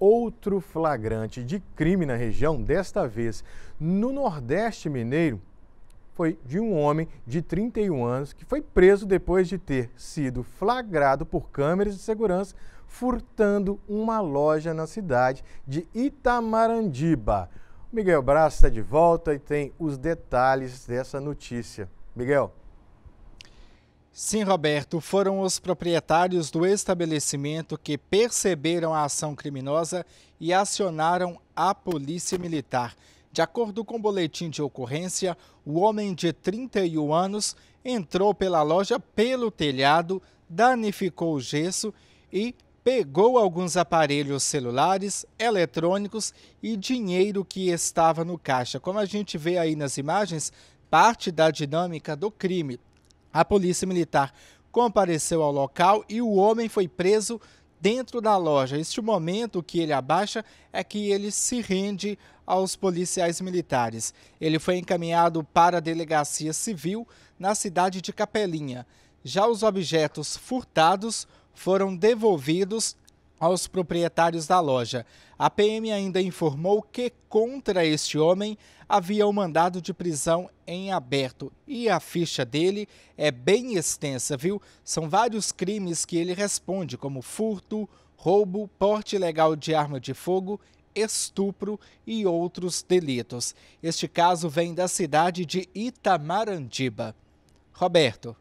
outro flagrante de crime na região, desta vez no Nordeste Mineiro, foi de um homem de 31 anos que foi preso depois de ter sido flagrado por câmeras de segurança furtando uma loja na cidade de Itamarandiba. Miguel Braz está de volta e tem os detalhes dessa notícia. Miguel. Sim, Roberto, foram os proprietários do estabelecimento que perceberam a ação criminosa e acionaram a Polícia Militar. De acordo com o boletim de ocorrência, o homem de 31 anos entrou pela loja pelo telhado, danificou o gesso e pegou alguns aparelhos celulares, eletrônicos e dinheiro que estava no caixa. Como a gente vê aí nas imagens, parte da dinâmica do crime a polícia militar compareceu ao local e o homem foi preso dentro da loja. Este momento que ele abaixa é que ele se rende aos policiais militares. Ele foi encaminhado para a delegacia civil na cidade de Capelinha. Já os objetos furtados foram devolvidos aos proprietários da loja. A PM ainda informou que contra este homem havia um mandado de prisão em aberto e a ficha dele é bem extensa, viu? São vários crimes que ele responde, como furto, roubo, porte ilegal de arma de fogo, estupro e outros delitos. Este caso vem da cidade de Itamarandiba. Roberto.